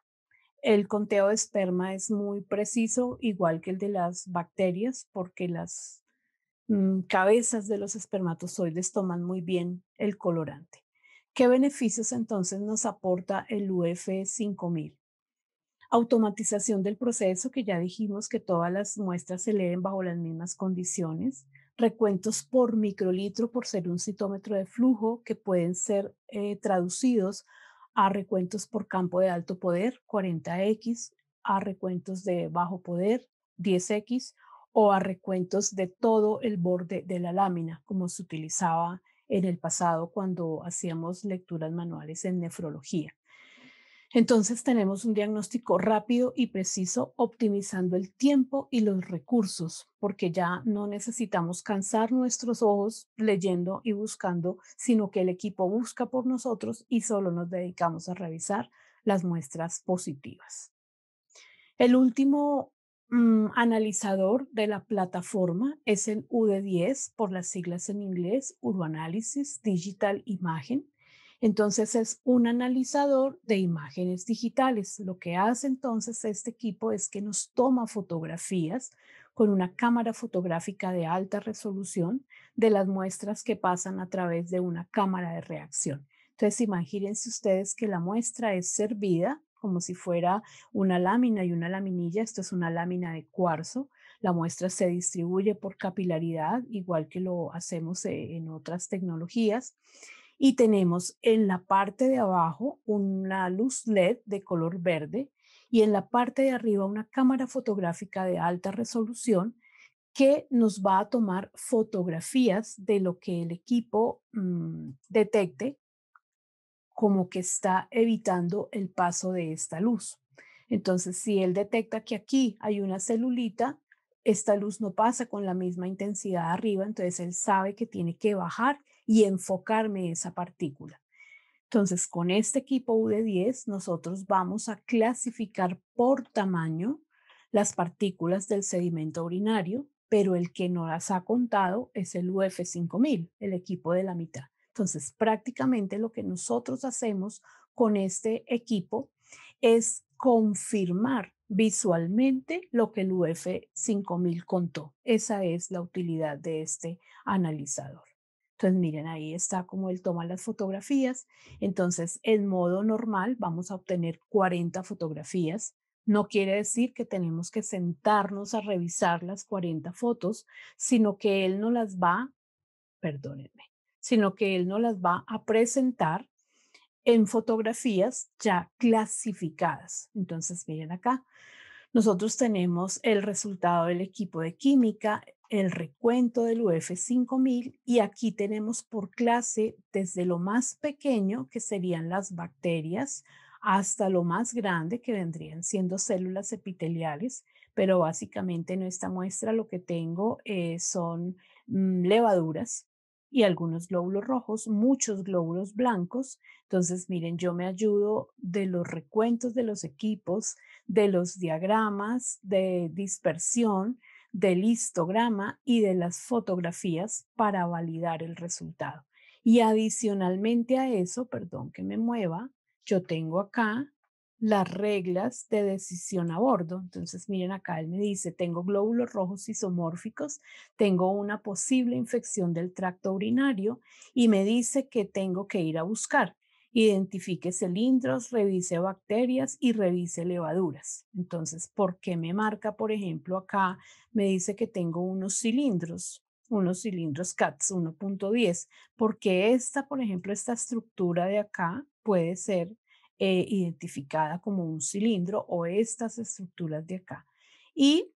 El conteo de esperma es muy preciso, igual que el de las bacterias, porque las Mm, cabezas de los espermatozoides toman muy bien el colorante. ¿Qué beneficios entonces nos aporta el UF5000? Automatización del proceso, que ya dijimos que todas las muestras se leen bajo las mismas condiciones. Recuentos por microlitro por ser un citómetro de flujo que pueden ser eh, traducidos a recuentos por campo de alto poder, 40X, a recuentos de bajo poder, 10X, o a recuentos de todo el borde de la lámina, como se utilizaba en el pasado cuando hacíamos lecturas manuales en nefrología. Entonces tenemos un diagnóstico rápido y preciso, optimizando el tiempo y los recursos, porque ya no necesitamos cansar nuestros ojos leyendo y buscando, sino que el equipo busca por nosotros y solo nos dedicamos a revisar las muestras positivas. El último Mm, analizador de la plataforma es el UD10 por las siglas en inglés, Urbanálisis Digital Imagen. Entonces es un analizador de imágenes digitales. Lo que hace entonces este equipo es que nos toma fotografías con una cámara fotográfica de alta resolución de las muestras que pasan a través de una cámara de reacción. Entonces imagínense ustedes que la muestra es servida como si fuera una lámina y una laminilla. Esto es una lámina de cuarzo. La muestra se distribuye por capilaridad, igual que lo hacemos eh, en otras tecnologías. Y tenemos en la parte de abajo una luz LED de color verde y en la parte de arriba una cámara fotográfica de alta resolución que nos va a tomar fotografías de lo que el equipo mm, detecte como que está evitando el paso de esta luz. Entonces, si él detecta que aquí hay una celulita, esta luz no pasa con la misma intensidad arriba, entonces él sabe que tiene que bajar y enfocarme esa partícula. Entonces, con este equipo UD10, nosotros vamos a clasificar por tamaño las partículas del sedimento urinario, pero el que no las ha contado es el UF5000, el equipo de la mitad. Entonces, prácticamente lo que nosotros hacemos con este equipo es confirmar visualmente lo que el UF 5000 contó. Esa es la utilidad de este analizador. Entonces, miren, ahí está como él toma las fotografías. Entonces, en modo normal vamos a obtener 40 fotografías. No quiere decir que tenemos que sentarnos a revisar las 40 fotos, sino que él nos las va, perdónenme, sino que él nos las va a presentar en fotografías ya clasificadas. Entonces, miren acá, nosotros tenemos el resultado del equipo de química, el recuento del UF 5000 y aquí tenemos por clase desde lo más pequeño, que serían las bacterias, hasta lo más grande, que vendrían siendo células epiteliales, pero básicamente en esta muestra lo que tengo eh, son mm, levaduras, y algunos glóbulos rojos, muchos glóbulos blancos. Entonces, miren, yo me ayudo de los recuentos de los equipos, de los diagramas de dispersión, del histograma y de las fotografías para validar el resultado. Y adicionalmente a eso, perdón que me mueva, yo tengo acá las reglas de decisión a bordo. Entonces, miren acá, él me dice, tengo glóbulos rojos isomórficos, tengo una posible infección del tracto urinario y me dice que tengo que ir a buscar. Identifique cilindros, revise bacterias y revise levaduras. Entonces, ¿por qué me marca, por ejemplo, acá me dice que tengo unos cilindros? unos cilindros CATS 1.10, porque esta, por ejemplo, esta estructura de acá puede ser eh, identificada como un cilindro o estas estructuras de acá. Y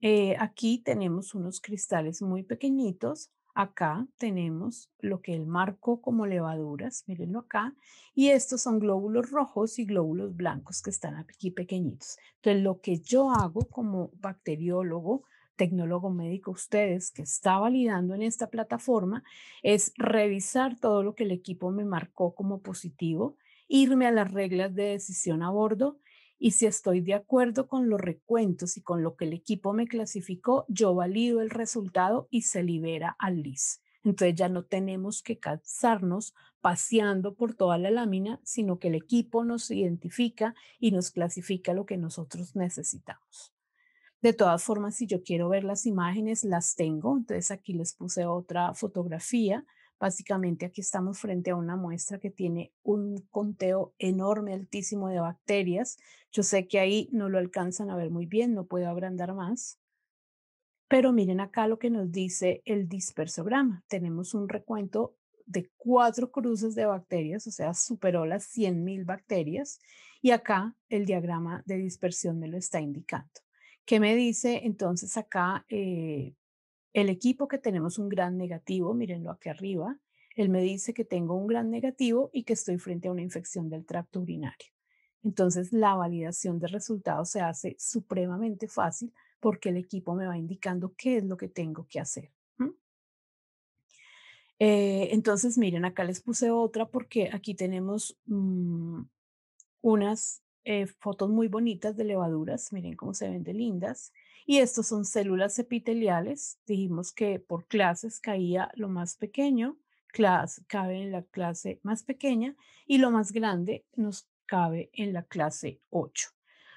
eh, aquí tenemos unos cristales muy pequeñitos. Acá tenemos lo que él marcó como levaduras, mirenlo acá, y estos son glóbulos rojos y glóbulos blancos que están aquí pequeñitos. Entonces, lo que yo hago como bacteriólogo, tecnólogo médico ustedes que está validando en esta plataforma es revisar todo lo que el equipo me marcó como positivo, irme a las reglas de decisión a bordo y si estoy de acuerdo con los recuentos y con lo que el equipo me clasificó, yo valido el resultado y se libera al LIS. Entonces ya no tenemos que cansarnos paseando por toda la lámina, sino que el equipo nos identifica y nos clasifica lo que nosotros necesitamos. De todas formas, si yo quiero ver las imágenes, las tengo. Entonces aquí les puse otra fotografía Básicamente aquí estamos frente a una muestra que tiene un conteo enorme, altísimo de bacterias. Yo sé que ahí no lo alcanzan a ver muy bien, no puedo agrandar más. Pero miren acá lo que nos dice el dispersograma. Tenemos un recuento de cuatro cruces de bacterias, o sea, superó las 100.000 bacterias. Y acá el diagrama de dispersión me lo está indicando. ¿Qué me dice entonces acá eh, el equipo que tenemos un gran negativo, mírenlo aquí arriba, él me dice que tengo un gran negativo y que estoy frente a una infección del tracto urinario. Entonces, la validación de resultados se hace supremamente fácil porque el equipo me va indicando qué es lo que tengo que hacer. Eh, entonces, miren, acá les puse otra porque aquí tenemos mm, unas eh, fotos muy bonitas de levaduras, miren cómo se ven de lindas. Y estos son células epiteliales, dijimos que por clases caía lo más pequeño, clase, cabe en la clase más pequeña y lo más grande nos cabe en la clase 8.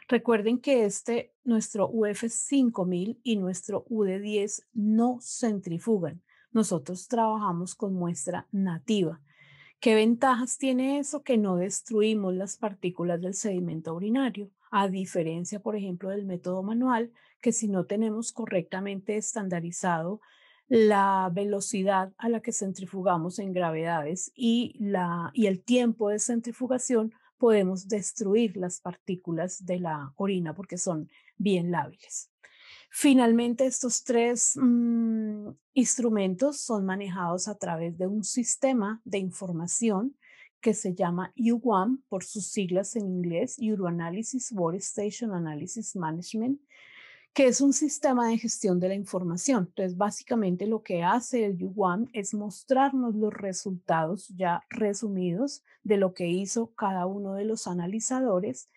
Recuerden que este, nuestro UF5000 y nuestro UD10 no centrifugan. Nosotros trabajamos con muestra nativa. ¿Qué ventajas tiene eso que no destruimos las partículas del sedimento urinario? A diferencia, por ejemplo, del método manual, que si no tenemos correctamente estandarizado la velocidad a la que centrifugamos en gravedades y, y el tiempo de centrifugación, podemos destruir las partículas de la orina porque son bien lábiles. Finalmente, estos tres mm, instrumentos son manejados a través de un sistema de información que se llama UWAM por sus siglas en inglés, Analysis, Water Station Analysis Management, que es un sistema de gestión de la información. Entonces, básicamente lo que hace el UWAM es mostrarnos los resultados ya resumidos de lo que hizo cada uno de los analizadores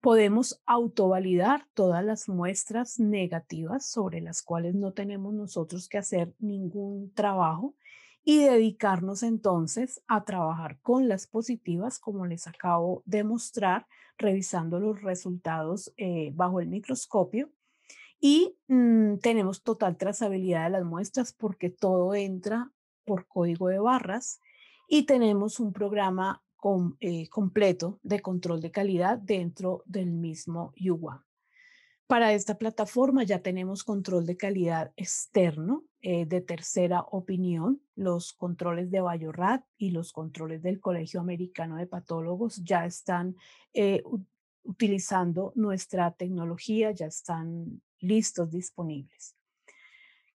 podemos autovalidar todas las muestras negativas sobre las cuales no tenemos nosotros que hacer ningún trabajo y dedicarnos entonces a trabajar con las positivas, como les acabo de mostrar, revisando los resultados eh, bajo el microscopio. Y mm, tenemos total trazabilidad de las muestras porque todo entra por código de barras y tenemos un programa eh, completo de control de calidad dentro del mismo UWAM. Para esta plataforma ya tenemos control de calidad externo eh, de tercera opinión, los controles de Bayorrat y los controles del Colegio Americano de Patólogos ya están eh, utilizando nuestra tecnología, ya están listos, disponibles.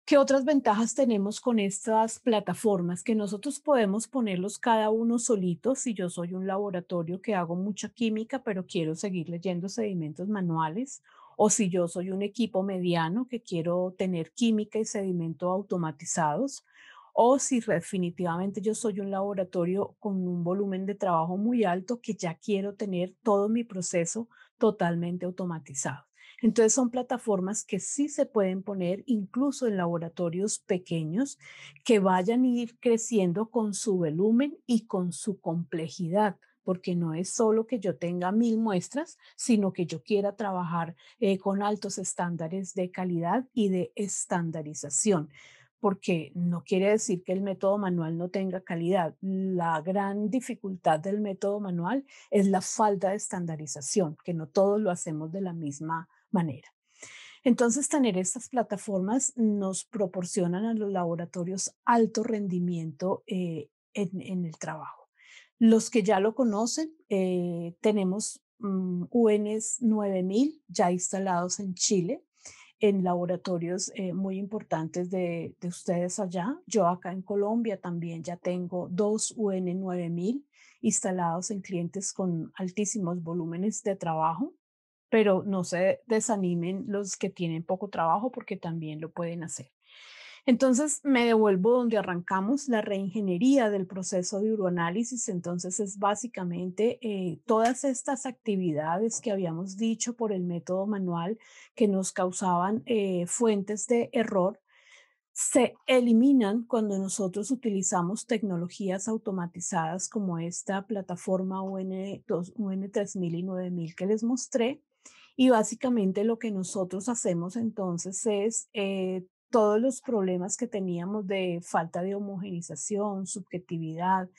¿Qué otras ventajas tenemos con estas plataformas? Que nosotros podemos ponerlos cada uno solito. Si yo soy un laboratorio que hago mucha química, pero quiero seguir leyendo sedimentos manuales, o si yo soy un equipo mediano que quiero tener química y sedimento automatizados, o si definitivamente yo soy un laboratorio con un volumen de trabajo muy alto que ya quiero tener todo mi proceso totalmente automatizado. Entonces son plataformas que sí se pueden poner incluso en laboratorios pequeños que vayan a ir creciendo con su volumen y con su complejidad porque no es solo que yo tenga mil muestras, sino que yo quiera trabajar eh, con altos estándares de calidad y de estandarización porque no quiere decir que el método manual no tenga calidad. La gran dificultad del método manual es la falta de estandarización, que no todos lo hacemos de la misma entonces, tener estas plataformas nos proporcionan a los laboratorios alto rendimiento eh, en, el trabajo. Los que ya lo conocen, eh, tenemos mm, un 9000 ya instalados en Chile, en laboratorios eh, muy importantes de, de, ustedes allá. Yo acá en Colombia también ya tengo dos UN 9000 instalados en clientes con altísimos volúmenes de trabajo pero no se desanimen los que tienen poco trabajo porque también lo pueden hacer. Entonces me devuelvo donde arrancamos la reingeniería del proceso de uroanálisis. Entonces es básicamente eh, todas estas actividades que habíamos dicho por el método manual que nos causaban eh, fuentes de error se eliminan cuando nosotros utilizamos tecnologías automatizadas como esta plataforma un UN3000 y 9000 que les mostré y básicamente lo que nosotros hacemos entonces es eh, todos los problemas que teníamos de falta de homogenización, subjetividad,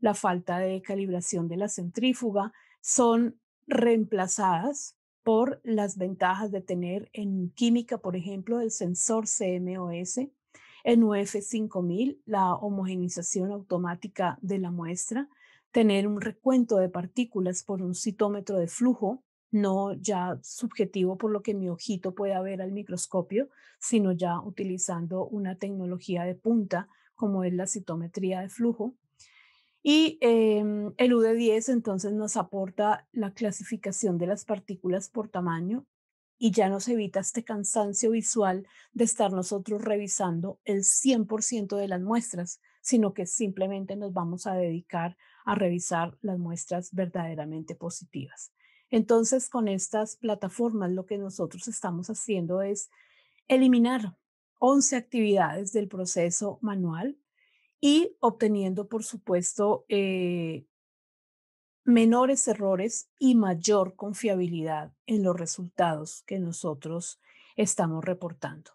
la falta de calibración de la centrífuga, son reemplazadas por las ventajas de tener en química, por ejemplo, el sensor CMOS, en UF5000, la homogenización automática de la muestra, tener un recuento de partículas por un citómetro de flujo, no ya subjetivo por lo que mi ojito pueda ver al microscopio, sino ya utilizando una tecnología de punta como es la citometría de flujo. Y em, el UD10 entonces nos aporta la clasificación de las partículas por tamaño y ya nos evita este cansancio visual de estar nosotros revisando el 100% de las muestras, sino que simplemente nos vamos a dedicar a revisar las muestras verdaderamente positivas. Entonces, con estas plataformas, lo que nosotros estamos haciendo es eliminar 11 actividades del proceso manual y obteniendo, por supuesto, eh, menores errores y mayor confiabilidad en los resultados que nosotros estamos reportando.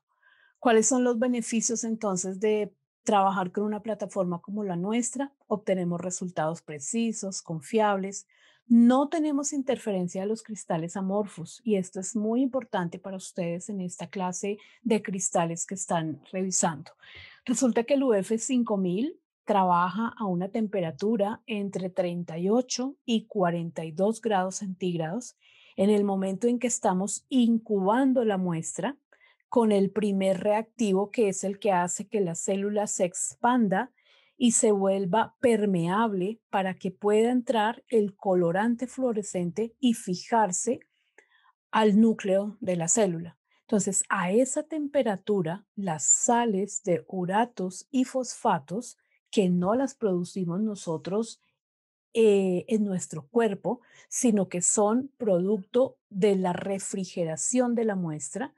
¿Cuáles son los beneficios entonces de trabajar con una plataforma como la nuestra? Obtenemos resultados precisos, confiables, no tenemos interferencia de los cristales amorfos y esto es muy importante para ustedes en esta clase de cristales que están revisando. Resulta que el UF5000 trabaja a una temperatura entre 38 y 42 grados centígrados en el momento en que estamos incubando la muestra con el primer reactivo que es el que hace que la célula se expanda y se vuelva permeable para que pueda entrar el colorante fluorescente y fijarse al núcleo de la célula. Entonces, a esa temperatura, las sales de uratos y fosfatos, que no las producimos nosotros eh, en nuestro cuerpo, sino que son producto de la refrigeración de la muestra,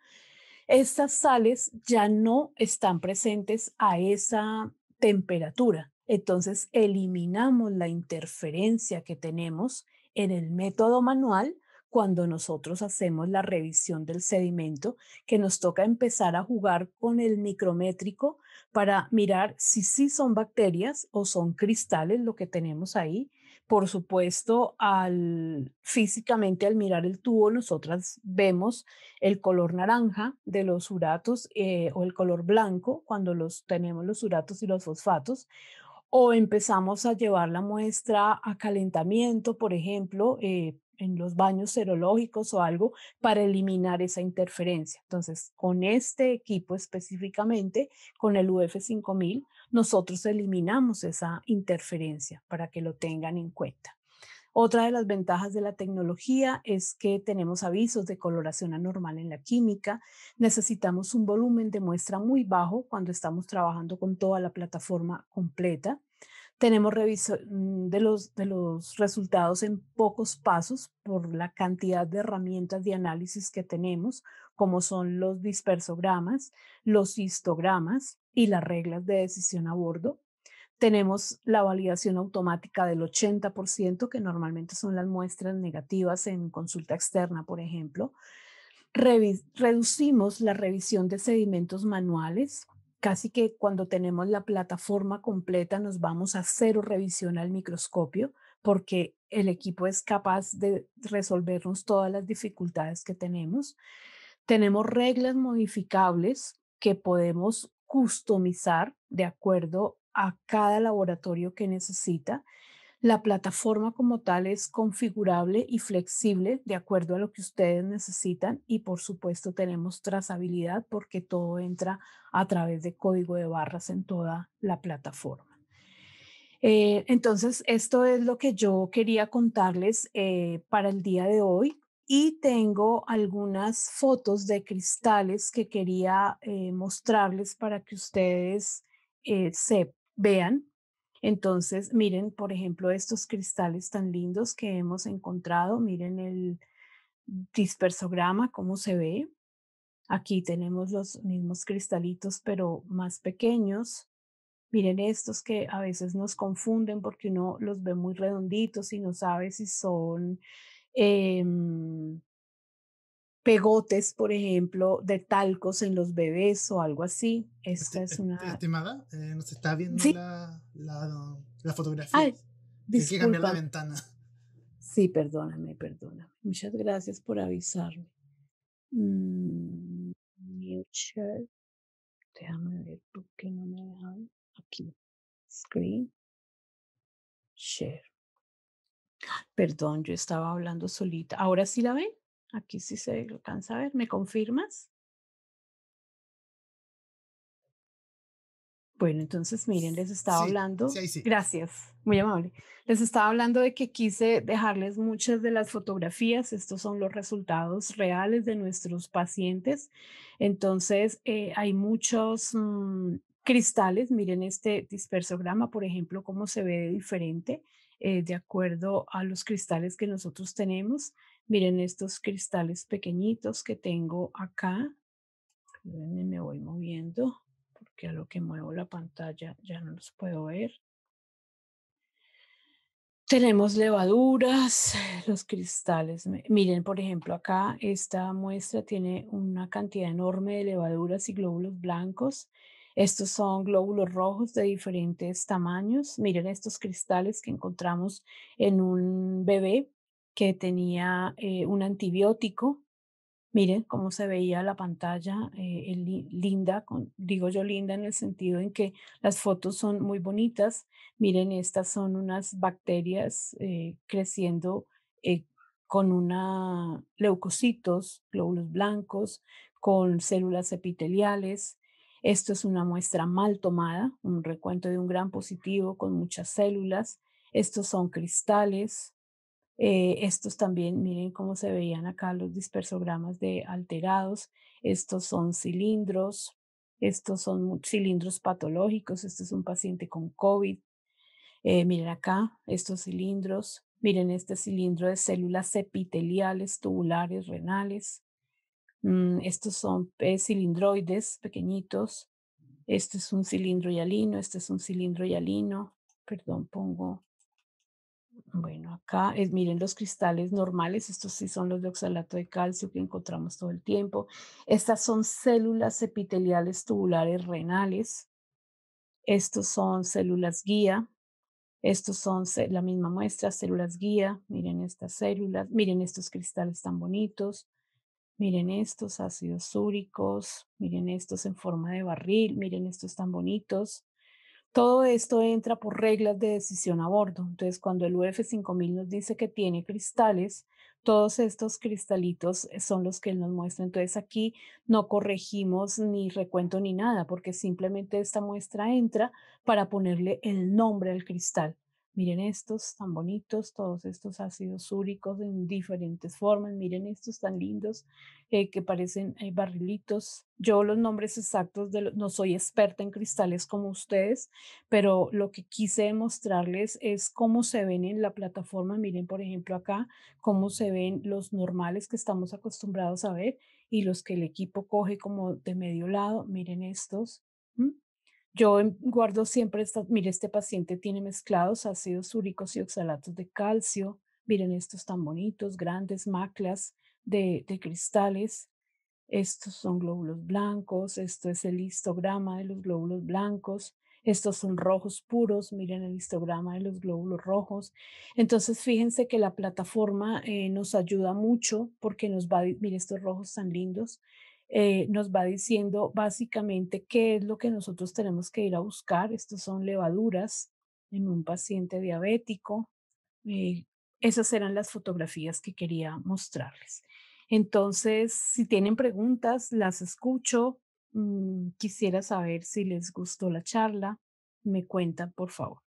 estas sales ya no están presentes a esa temperatura. Entonces, eliminamos la interferencia que tenemos en el método manual cuando nosotros hacemos la revisión del sedimento, que nos toca empezar a jugar con el micrométrico para mirar si sí son bacterias o son cristales lo que tenemos ahí por supuesto, al físicamente al mirar el tubo, nosotras vemos el color naranja de los uratos eh, o el color blanco cuando los tenemos los uratos y los fosfatos o empezamos a llevar la muestra a calentamiento, por ejemplo, eh, en los baños serológicos o algo para eliminar esa interferencia. Entonces, con este equipo específicamente, con el UF5000, nosotros eliminamos esa interferencia para que lo tengan en cuenta. Otra de las ventajas de la tecnología es que tenemos avisos de coloración anormal en la química. Necesitamos un volumen de muestra muy bajo cuando estamos trabajando con toda la plataforma completa. Tenemos revisión mm, de los, de los resultados en pocos pasos por la cantidad de herramientas de análisis que tenemos, como son los dispersogramas, los histogramas y las reglas de decisión a bordo. Tenemos la validación automática del 80%, que normalmente son las muestras negativas en consulta externa, por ejemplo. reducimos la revisión de sedimentos manuales, Casi que cuando tenemos la plataforma completa nos vamos a cero revisión al microscopio porque el equipo es capaz de resolvernos todas las dificultades que tenemos. Tenemos reglas modificables que podemos customizar de acuerdo a cada laboratorio que necesita la plataforma como tal es configurable y flexible de acuerdo a lo que ustedes necesitan y por supuesto tenemos trazabilidad porque todo entra a través de código de barras en toda la plataforma. Eh, entonces, esto es lo que yo quería contarles eh, para el día de hoy y tengo algunas fotos de cristales que quería eh, mostrarles para que ustedes se vean entonces, miren, por ejemplo, estos cristales tan lindos que hemos encontrado, miren el dispersograma, cómo se ve. Aquí tenemos los mismos cristalitos, pero más pequeños. Miren estos que a veces nos confunden porque uno los ve muy redonditos y no sabe si son em, pegotes, por ejemplo, de talcos en los bebés o algo así. Este, Esta es este, una... Estimada, eh, nos está viendo la, fotografía. Ay, Hay que cambiar la ventana. Sí, perdóname, perdóname. Muchas gracias por avisarme. Mm, Déjame ver por qué no me dejan aquí. Screen. Share. Perdón, yo estaba hablando solita. ¿Ahora sí la ven? Aquí sí se alcanza a ver. ¿Me confirmas? Bueno, entonces miren, les estaba hablando. Gracias, muy amable. Les estaba hablando de que quise dejarles muchas de las fotografías. Estos son los resultados reales de nuestros pacientes. Entonces, eh, hay muchos mm, cristales. Miren este dispersograma, por ejemplo, cómo se ve diferente eh, de acuerdo a los cristales que nosotros tenemos. Miren estos cristales pequeñitos que tengo acá. Me voy moviendo porque a lo que muevo la pantalla ya no los puedo ver. Tenemos levaduras, los cristales. Miren, por ejemplo, acá esta muestra tiene una cantidad enorme de levaduras y glóbulos blancos. Estos son glóbulos rojos de diferentes tamaños. Miren estos cristales que encontramos en un bebé que tenía eh, un antibiótico. Miren cómo se veía la pantalla, eh, linda, digo yo linda en el sentido en que las fotos son muy bonitas. Miren, estas son unas bacterias eh, creciendo con una leucocitos, glóbulos blancos, con células epiteliales. Esto es una muestra mal tomada, un recuento de un gran positivo con muchas células. Estos son cristales, eh, estos también, miren cómo se veían acá los dispersogramas de alterados. Estos son cilindros, estos son cilindros patológicos, este es un paciente con COVID. Eh, miren acá estos cilindros, miren este cilindro de células epiteliales, tubulares, renales. Mm, estos son eh, cilindroides pequeñitos. Este es un cilindro hialino, este es un cilindro hialino. Perdón, pongo bueno, acá miren los cristales normales, estos sí son los de oxalato de calcio que encontramos todo el tiempo. Estas son células epiteliales tubulares renales. Estos son células guía. Estos son la misma muestra, células guía. Miren estas células, miren estos cristales tan bonitos. Miren estos ácidos úricos, miren estos en forma de barril, miren estos tan bonitos. Todo esto entra por reglas de decisión a bordo. Entonces, cuando el UF5000 nos dice que tiene cristales, todos estos cristalitos eh, son los que él nos muestra. Entonces, aquí no corregimos ni recuento ni nada, porque simplemente esta muestra entra para ponerle el nombre al cristal. Miren estos tan bonitos, todos estos ácidos úricos en diferentes formas. Miren estos tan lindos eh, que parecen eh, barrilitos. Yo los nombres exactos de no soy experta en cristales como ustedes, pero lo que quise mostrarles es cómo se ven en la plataforma. Miren, por ejemplo, acá cómo se ven los normales que estamos acostumbrados a ver y los que el equipo coge como de medio lado. Miren estos. Yo em, guardo siempre esta, mire, este paciente tiene mezclados ácidos úricos y oxalatos de calcio. Miren estos tan bonitos, grandes maclas de, cristales. Estos son glóbulos blancos, esto es el histograma de los glóbulos blancos. Estos son rojos puros, miren el histograma de los glóbulos rojos. Entonces, fíjense que la plataforma eh, nos ayuda mucho porque nos va, a, mire, estos rojos tan lindos, eh, nos va diciendo básicamente qué es lo que nosotros tenemos que ir a buscar. Estas son levaduras en un paciente diabético. Eh, esas eran las fotografías que quería mostrarles. Entonces, si tienen preguntas, las escucho. Mm, quisiera saber si les gustó la charla. Me cuentan, por favor.